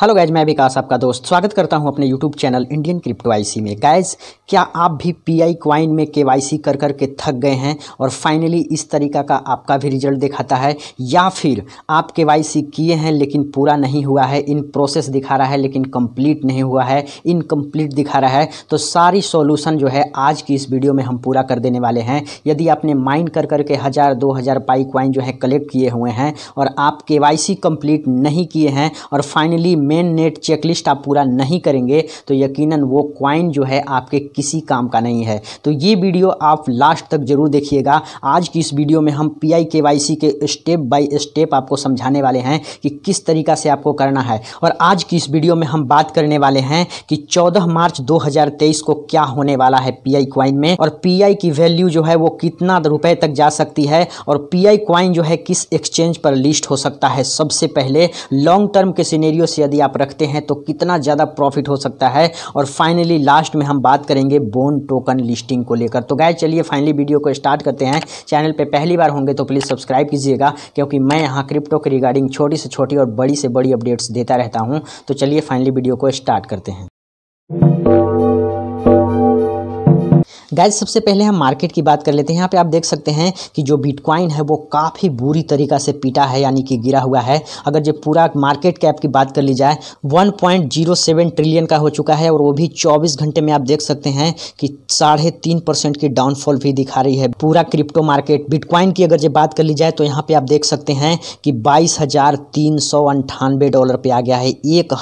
hello guys मैं विकास आपका दोस्त स्वागत करता हूं अपने YouTube channel Indian crypto IC में गाइज क्या आप भी पीआई क्वाइन में केवाईसी कर कर के थक गए हैं और फाइनली इस तरीका का आपका भी रिजल्ट दिखाता है या फिर आप केवाईसी किए हैं लेकिन पूरा नहीं हुआ है इन प्रोसेस दिखा रहा है लेकिन कंप्लीट नहीं हुआ है इनकम्प्लीट दिखा रहा है तो सारी सोल्यूशन जो है आज की इस वीडियो में हम पूरा कर देने वाले हैं यदि आपने माइन कर करके हज़ार दो हज़ार पाई क्वाइन जो है कलेक्ट किए हुए हैं और आप के कम्प्लीट नहीं किए हैं और फाइनली मेन नेट चेकलिस्ट आप पूरा नहीं करेंगे तो यकीनन वो क्वाइन जो है आपके किसी काम का नहीं है तो ये वीडियो आप लास्ट तक जरूर देखिएगा आज की इस वीडियो में हम पी आई के वाई सी के स्टेप बाई स्टेप आपको समझाने वाले हैं कि किस तरीका से आपको करना है और आज की इस वीडियो में हम बात करने वाले हैं कि चौदह मार्च तेईस को क्या होने वाला है आई क्वाइन में और आई की वैल्यू जो है वो कितना रुपए तक जा सकती है और पी आई क्वाइन जो है किस एक्सचेंज पर लिस्ट हो सकता है सबसे पहले लॉन्ग टर्म के सिनेरियो से यदि यदि आप रखते हैं तो कितना ज़्यादा प्रॉफिट हो सकता है और फाइनली लास्ट में हम बात करेंगे बोन टोकन लिस्टिंग को लेकर तो गाय चलिए फाइनली वीडियो को स्टार्ट करते हैं चैनल पर पहली बार होंगे तो प्लीज़ सब्सक्राइब कीजिएगा क्योंकि मैं यहाँ क्रिप्टो के रिगार्डिंग छोटी से छोटी और बड़ी से बड़ी अपडेट्स देता रहता हूँ तो चलिए फाइनली वीडियो को स्टार्ट करते हैं गाइज सबसे पहले हम मार्केट की बात कर लेते हैं यहाँ पे आप देख सकते हैं कि जो बिटकॉइन है वो काफ़ी बुरी तरीका से पीटा है यानी कि गिरा हुआ है अगर जब पूरा मार्केट कैप की बात कर ली जाए 1.07 ट्रिलियन का हो चुका है और वो भी 24 घंटे में आप देख सकते हैं कि साढ़े तीन परसेंट की डाउनफॉल भी दिखा रही है पूरा क्रिप्टो मार्केट बिटकॉइन की अगर जब बात कर ली जाए तो यहाँ पर आप देख सकते हैं कि बाईस डॉलर पर आ गया है एक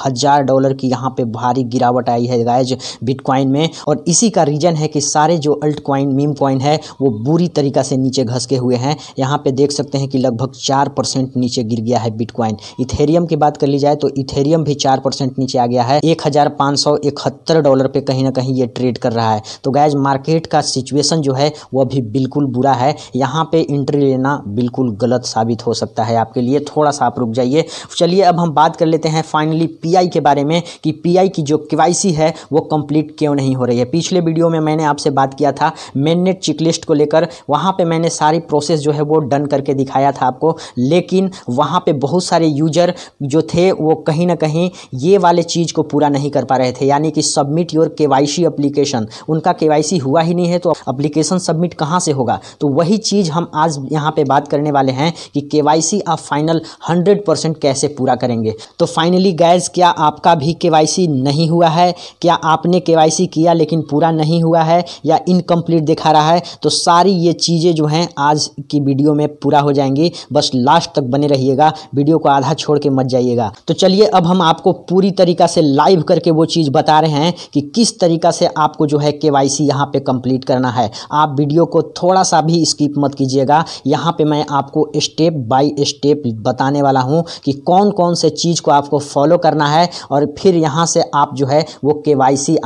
डॉलर की यहाँ पर भारी गिरावट आई है गैज बिटकॉइन में और इसी का रीज़न है कि सारे जो अल्ट क्वाइन मीम क्वाइन है वो बुरी तरीका से नीचे घसके हुए हैं यहाँ पे देख सकते हैं कि लगभग चार परसेंट नीचे गिर गया है बिटकॉइन इथेरियम की बात कर ली जाए तो इथेरियम भी चार परसेंट नीचे आ गया है एक हजार पाँच सौ इकहत्तर डॉलर पे कहीं ना कहीं ये ट्रेड कर रहा है तो गैज मार्केट का सिचुएसन जो है वह भी बिल्कुल बुरा है यहाँ पे एंट्री लेना बिल्कुल गलत साबित हो सकता है आपके लिए थोड़ा सा आप रुक जाइए चलिए अब हम बात कर लेते हैं फाइनली पी के बारे में कि पी की जो केवाईसी है वो कंप्लीट क्यों नहीं हो रही है पिछले वीडियो में मैंने आपसे आपसे बात किया था मेननेट चेक लिस्ट को लेकर वहाँ पे मैंने सारी प्रोसेस जो है वो डन करके दिखाया था आपको लेकिन वहाँ पे बहुत सारे यूजर जो थे वो कहीं ना कहीं ये वाले चीज़ को पूरा नहीं कर पा रहे थे यानी कि submit your K Y application उनका के हुआ ही नहीं है तो अप्लीकेशन सबमिट कहाँ से होगा तो वही चीज़ हम आज यहाँ पर बात करने वाले हैं कि के वाई सी आप फाइनल हंड्रेड परसेंट कैसे पूरा करेंगे तो फाइनली गैज क्या आपका भी के सी नहीं हुआ है क्या आपने के वाई सी किया लेकिन पूरा नहीं हुआ है या इनकम्प्लीट दिखा रहा है तो सारी ये चीज़ें जो हैं आज की वीडियो में पूरा हो जाएंगी बस लास्ट तक बने रहिएगा वीडियो को आधा छोड़ के मत जाइएगा तो चलिए अब हम आपको पूरी तरीका से लाइव करके वो चीज़ बता रहे हैं कि किस तरीका से आपको जो है के वाई सी यहाँ पर कंप्लीट करना है आप वीडियो को थोड़ा सा भी स्किप मत कीजिएगा यहाँ पर मैं आपको स्टेप बाई स्टेप बताने वाला हूँ कि कौन कौन से चीज़ को आपको फॉलो करना है और फिर यहाँ से आप जो है वो के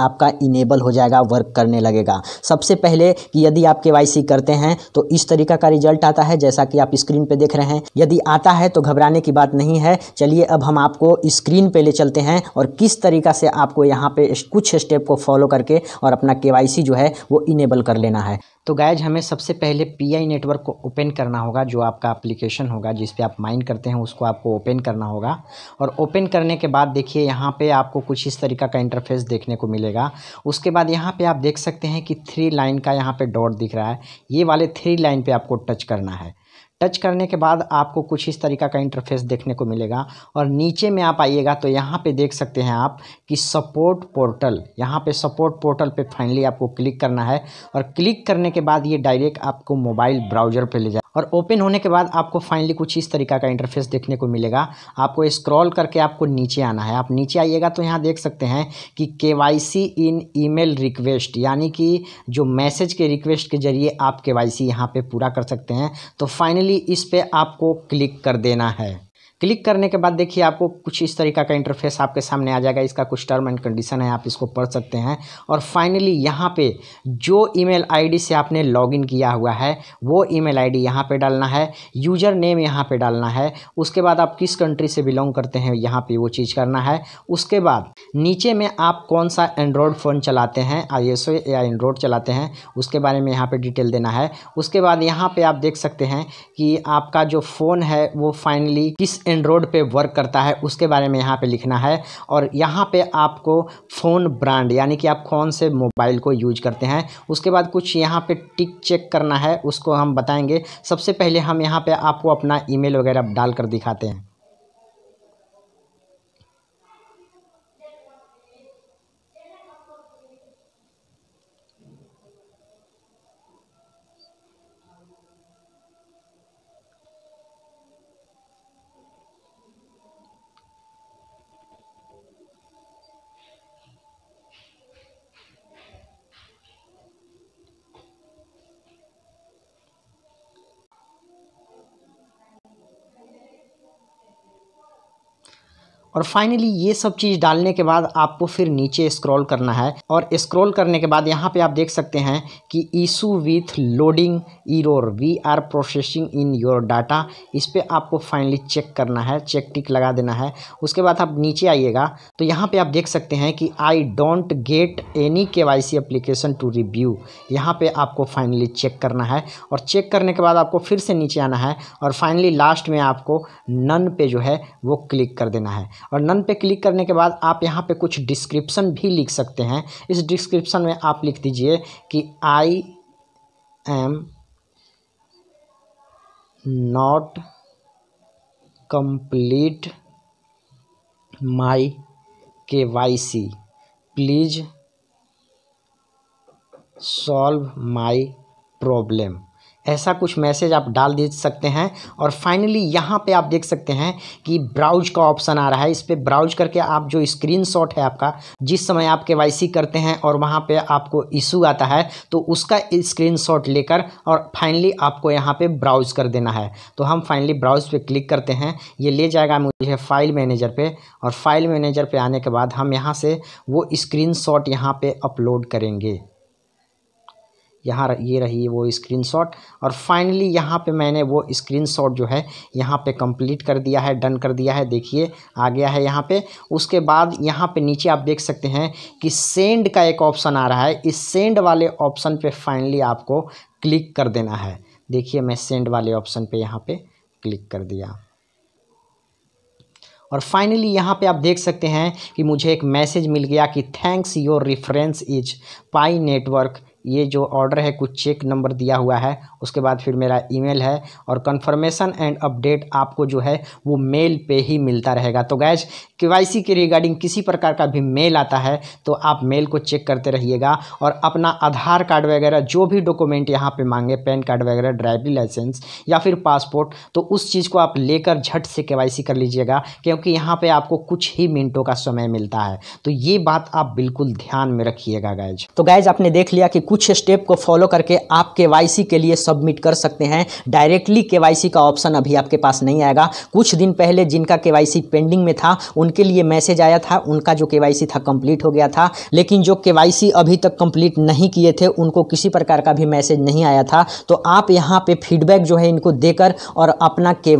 आपका इनेबल हो जाएगा वर्क करने लगेगा का सबसे पहले कि यदि आप के करते हैं तो इस तरीका का रिजल्ट आता है जैसा कि आप स्क्रीन पर देख रहे हैं यदि आता है तो घबराने की बात नहीं है चलिए अब हम आपको स्क्रीन पे ले चलते हैं और किस तरीका से आपको यहाँ पे कुछ स्टेप को फॉलो करके और अपना के जो है वो इनेबल कर लेना है तो गायज हमें सबसे पहले पीआई नेटवर्क को ओपन करना होगा जो आपका एप्लीकेशन होगा जिस पे आप माइन करते हैं उसको आपको ओपन करना होगा और ओपन करने के बाद देखिए यहाँ पे आपको कुछ इस तरीका का इंटरफेस देखने को मिलेगा उसके बाद यहाँ पे आप देख सकते हैं कि थ्री लाइन का यहाँ पे डॉट दिख रहा है ये वाले थ्री लाइन पर आपको टच करना है टच करने के बाद आपको कुछ इस तरीका का इंटरफेस देखने को मिलेगा और नीचे में आप आइएगा तो यहाँ पे देख सकते हैं आप कि सपोर्ट पोर्टल यहाँ पे सपोर्ट पोर्टल पे फाइनली आपको क्लिक करना है और क्लिक करने के बाद ये डायरेक्ट आपको मोबाइल ब्राउजर पे ले जाए और ओपन होने के बाद आपको फाइनली कुछ इस तरीका का इंटरफेस देखने को मिलेगा आपको स्क्रॉल करके आपको नीचे आना है आप नीचे आइएगा तो यहाँ देख सकते हैं कि K Y C in email request यानी कि जो मैसेज के रिक्वेस्ट के जरिए आप के वाई सी यहाँ पर पूरा कर सकते हैं तो फाइनली इस पर आपको क्लिक कर देना है क्लिक करने के बाद देखिए आपको कुछ इस तरीका का इंटरफेस आपके सामने आ जाएगा इसका कुछ टर्म एंड कंडीशन है आप इसको पढ़ सकते हैं और फाइनली यहाँ पे जो ईमेल आईडी से आपने लॉगिन किया हुआ है वो ईमेल आईडी यहाँ पे डालना है यूजर नेम यहाँ पे डालना है उसके बाद आप किस कंट्री से बिलोंग करते हैं यहाँ पर वो चीज़ करना है उसके बाद नीचे में आप कौन सा एंड्रॉयड फ़ोन चलाते हैं आई या एंड्रॉयड चलाते हैं उसके बारे में यहाँ पर डिटेल देना है उसके बाद यहाँ पर आप देख सकते हैं कि आपका जो फ़ोन है वो फाइनली किस एंड्रॉयड पे वर्क करता है उसके बारे में यहाँ पे लिखना है और यहाँ पे आपको फ़ोन ब्रांड यानी कि आप कौन से मोबाइल को यूज करते हैं उसके बाद कुछ यहाँ पे टिक चेक करना है उसको हम बताएंगे सबसे पहले हम यहाँ पे आपको अपना ईमेल वगैरह डाल कर दिखाते हैं और फाइनली ये सब चीज़ डालने के बाद आपको फिर नीचे स्क्रॉल करना है और स्क्रॉल करने के बाद यहाँ पे आप देख सकते हैं कि issue with loading error we are processing in your data इस पर आपको फाइनली चेक करना है चेक टिक लगा देना है उसके बाद आप नीचे आइएगा तो यहाँ पे आप देख सकते हैं कि I don't get any K Y C application to review यहाँ पर आपको फाइनली चेक करना है और चेक करने के बाद आपको फिर से नीचे आना है और फाइनली लास्ट में आपको नन पे जो है वो क्लिक कर देना है और नन पे क्लिक करने के बाद आप यहाँ पे कुछ डिस्क्रिप्शन भी लिख सकते हैं इस डिस्क्रिप्शन में आप लिख दीजिए कि I am not complete my K Y C please solve my problem ऐसा कुछ मैसेज आप डाल दे सकते हैं और फाइनली यहाँ पे आप देख सकते हैं कि ब्राउज का ऑप्शन आ रहा है इस पर ब्राउज करके आप जो स्क्रीनशॉट है आपका जिस समय आप के करते हैं और वहाँ पे आपको इशू आता है तो उसका स्क्रीनशॉट लेकर और फाइनली आपको यहाँ पे ब्राउज कर देना है तो हम फाइनली ब्राउज पे क्लिक करते हैं ये ले जाएगा मुझे फाइल मैनेजर पर और फाइल मैनेजर पर आने के बाद हम यहाँ से वो स्क्रीन शॉट यहाँ पर अपलोड करेंगे यहाँ ये रही वो स्क्रीनशॉट और फाइनली यहाँ पे मैंने वो स्क्रीनशॉट जो है यहाँ पे कंप्लीट कर दिया है डन कर दिया है देखिए आ गया है यहाँ पे उसके बाद यहाँ पे नीचे आप देख सकते हैं कि सेंड का एक ऑप्शन आ रहा है इस सेंड वाले ऑप्शन पे फाइनली आपको क्लिक कर देना है देखिए मैं सेंड वाले ऑप्शन पर यहाँ पर क्लिक कर दिया और फाइनली यहाँ पे आप देख सकते हैं कि मुझे एक मैसेज मिल गया कि thanks your reference is Pi network ये जो ऑर्डर है कुछ चेक नंबर दिया हुआ है उसके बाद फिर मेरा ईमेल है और कंफर्मेशन एंड अपडेट आपको जो है वो मेल पे ही मिलता रहेगा तो गैज के के रिगार्डिंग किसी प्रकार का भी मेल आता है तो आप मेल को चेक करते रहिएगा और अपना आधार कार्ड वगैरह जो भी डॉक्यूमेंट यहाँ पे मांगे पैन कार्ड वगैरह ड्राइविंग लाइसेंस या फिर पासपोर्ट तो उस चीज़ को आप लेकर झट से के कर लीजिएगा क्योंकि यहाँ पर आपको कुछ ही मिनटों का समय मिलता है तो ये बात आप बिल्कुल ध्यान में रखिएगा गैज तो गैज आपने देख लिया कि कुछ स्टेप को फॉलो करके आप के के लिए सबमिट कर सकते हैं डायरेक्टली के का ऑप्शन अभी आपके पास नहीं आएगा कुछ दिन पहले जिनका के पेंडिंग में था उनके लिए मैसेज आया था उनका जो के था कंप्लीट हो गया था लेकिन जो के अभी तक कंप्लीट नहीं किए थे उनको किसी प्रकार का भी मैसेज नहीं आया था तो आप यहाँ पर फीडबैक जो है इनको देकर और अपना के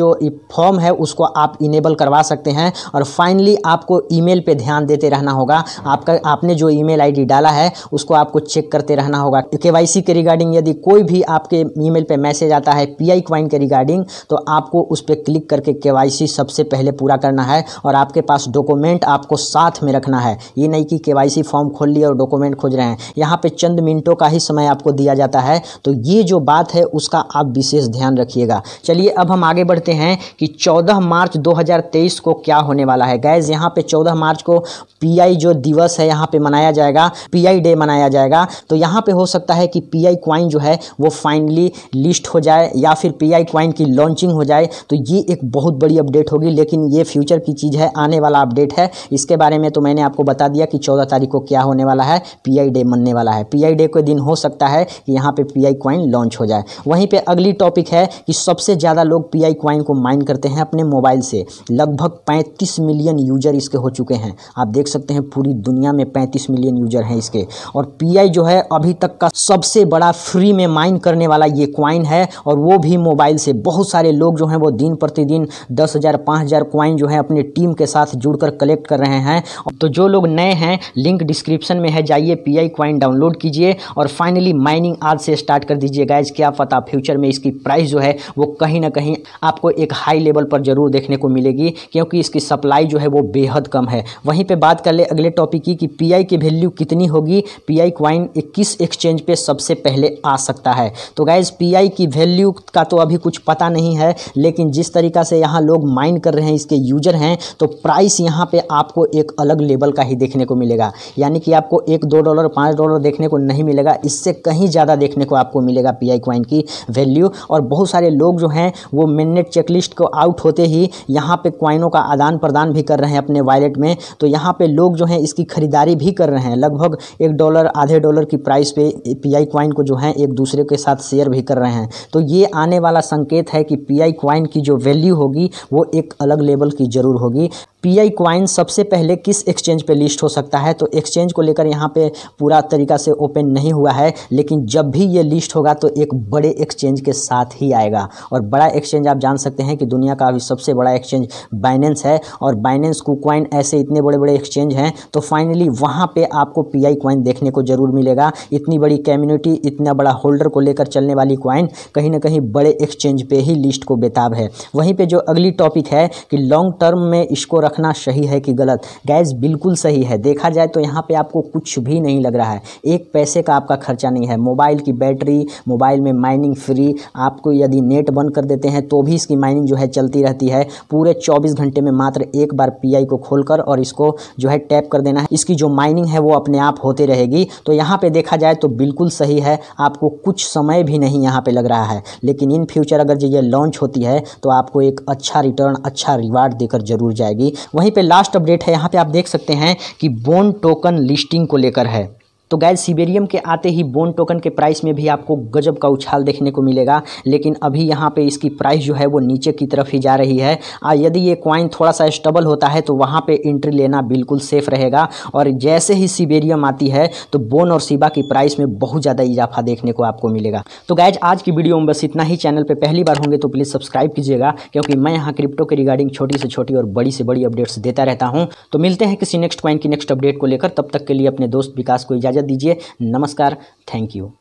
जो फॉर्म है उसको आप इनेबल करवा सकते हैं और फाइनली आपको ईमेल पे ध्यान देते रहना होगा आपका आपने जो ईमेल आईडी डाला है उसको आपको चेक करते रहना होगा तो के के रिगार्डिंग यदि कोई भी आपके ईमेल पे मैसेज आता है पीआई क्वाइन के रिगार्डिंग तो आपको उस पर क्लिक करके के सबसे पहले पूरा करना है और आपके पास डॉक्यूमेंट आपको साथ में रखना है ये नहीं कि के फॉर्म खोल लिया और डॉक्यूमेंट खोज रहे हैं यहाँ पे चंद मिनटों का ही समय आपको दिया जाता है तो ये जो बात है उसका आप विशेष ध्यान रखिएगा चलिए अब हम आगे बढ़ते हैं कि 14 मार्च 2023 को क्या होने वाला है गैज यहाँ पे 14 मार्च को पीआई जो दिवस है यहाँ पे मनाया जाएगा पीआई डे मनाया जाएगा तो यहाँ पे हो सकता है कि पी आई क्वाइन जो है वो फाइनली लिस्ट हो जाए या फिर पी आई क्वाइन की लॉन्चिंग हो जाए तो ये एक बहुत बड़ी अपडेट होगी लेकिन ये फ्यूचर की चीज़ है आने वाला अपडेट है इसके बारे में तो मैंने आपको बता दिया कि चौदह तारीख को क्या होने वाला है पी आई डे मनने वाला है पी आई डे के दिन हो सकता है कि यहाँ पर पी आई क्वाइन लॉन्च हो जाए वहीं पर अगली टॉपिक है कि सबसे ज़्यादा लोग पी आई क्वाइन को माइन करते हैं अपने मोबाइल से लगभग पैंतीस मिलियन यूजर इसके हो चुके हैं आप देख सकते हैं पूरी दुनिया में पैंतीस मिलियन यूजर हैं इसके और पी आई जो है है अभी तक का सबसे बड़ा फ्री में माइन करने वाला ये क्वाइन है और वो भी मोबाइल से बहुत सारे लोग जो हैं वो दिन प्रतिदिन दस हज़ार पाँच हज़ार क्वाइन जो है अपने टीम के साथ जुड़कर कलेक्ट कर रहे हैं तो जो लोग नए हैं लिंक डिस्क्रिप्शन में है जाइए पी आई क्वाइन डाउनलोड कीजिए और फाइनली माइनिंग आज से स्टार्ट कर दीजिए गाइज क्या पता फ्यूचर में इसकी प्राइस जो है वो कहीं ना कहीं आपको एक हाई लेवल पर ज़रूर देखने को मिलेगी क्योंकि इसकी सप्लाई जो है वो बेहद कम है वहीं पर बात कर ले अगले टॉपिक की कि पी की वैल्यू कितनी होगी पी आई क्वाइन ये किस एक्सचेंज पे सबसे पहले आ सकता है तो गाइज पी की वैल्यू का तो अभी कुछ पता नहीं है लेकिन जिस तरीका से यहाँ लोग माइन कर रहे हैं इसके यूजर हैं तो प्राइस यहाँ पे आपको एक अलग लेवल का ही देखने को मिलेगा यानी कि आपको एक दो डॉलर पाँच डॉलर देखने को नहीं मिलेगा इससे कहीं ज़्यादा देखने को आपको मिलेगा पी आई क्वाइन की वैल्यू और बहुत सारे लोग जो हैं वो मेननेट चेकलिस्ट को आउट होते ही यहाँ पे क्वाइनों का आदान प्रदान भी कर रहे हैं अपने वॉलेट में तो यहाँ पे लोग जो हैं इसकी खरीदारी भी कर रहे हैं लगभग एक डॉलर आधे डॉलर कि प्राइस पे पी आई क्वाइन को जो है एक दूसरे के साथ शेयर भी कर रहे हैं तो ये आने वाला संकेत है कि पी आई क्वाइन की जो वैल्यू होगी वो एक अलग लेवल की जरूर होगी पी आई क्वाइन सबसे पहले किस एक्सचेंज पे लिस्ट हो सकता है तो एक्सचेंज को लेकर यहाँ पे पूरा तरीका से ओपन नहीं हुआ है लेकिन जब भी ये लिस्ट होगा तो एक बड़े एक्सचेंज के साथ ही आएगा और बड़ा एक्सचेंज आप जान सकते हैं कि दुनिया का अभी सबसे बड़ा एक्सचेंज बाइनेंस है और बाइनेंस कुकवाइन ऐसे इतने बड़े बड़े एक्सचेंज हैं तो फाइनली वहाँ पर आपको पी आई क्वाइन देखने को ज़रूर मिलेगा इतनी बड़ी कम्युनिटी इतना बड़ा होल्डर को लेकर चलने वाली क्वाइन कहीं ना कहीं बड़े एक्सचेंज पर ही लिस्ट को बेताब है वहीं पर जो अगली टॉपिक है कि लॉन्ग टर्म में इसको रखना सही है कि गलत गैस बिल्कुल सही है देखा जाए तो यहाँ पे आपको कुछ भी नहीं लग रहा है एक पैसे का आपका खर्चा नहीं है मोबाइल की बैटरी मोबाइल में माइनिंग फ्री आपको यदि नेट बंद कर देते हैं तो भी इसकी माइनिंग जो है चलती रहती है पूरे चौबीस घंटे में मात्र एक बार पी को खोल और इसको जो है टैप कर देना है इसकी जो माइनिंग है वो अपने आप होती रहेगी तो यहाँ पर देखा जाए तो बिल्कुल सही है आपको कुछ समय भी नहीं यहाँ पर लग रहा है लेकिन इन फ्यूचर अगर ये लॉन्च होती है तो आपको एक अच्छा रिटर्न अच्छा रिवार्ड देकर जरूर जाएगी वहीं पे लास्ट अपडेट है यहाँ पे आप देख सकते हैं कि बोन टोकन लिस्टिंग को लेकर है तो गैज सीबेरियम के आते ही बोन टोकन के प्राइस में भी आपको गजब का उछाल देखने को मिलेगा लेकिन अभी यहाँ पे इसकी प्राइस जो है वो नीचे की तरफ ही जा रही है आ, यदि ये क्वाइन थोड़ा सा स्टबल होता है तो वहाँ पे एंट्री लेना बिल्कुल सेफ रहेगा और जैसे ही सिबेरियम आती है तो बोन और सिबा की प्राइस में बहुत ज़्यादा इजाफा देखने को आपको मिलेगा तो गैज आज की वीडियो में बस इतना ही चैनल पर पहली बार होंगे तो प्लीज़ सब्सक्राइब कीजिएगा क्योंकि मैं यहाँ क्रिप्टो के रिगार्डिंग छोटी से छोटी और बड़ी से बड़ी अपडेट्स देता रहता हूँ तो मिलते हैं किसी नेक्स्ट क्वाइन की नेक्स्ट अपडेट को लेकर तब तक के लिए अपने दोस्त विकास को इजाजत इजाज़त दीजिए नमस्कार थैंक यू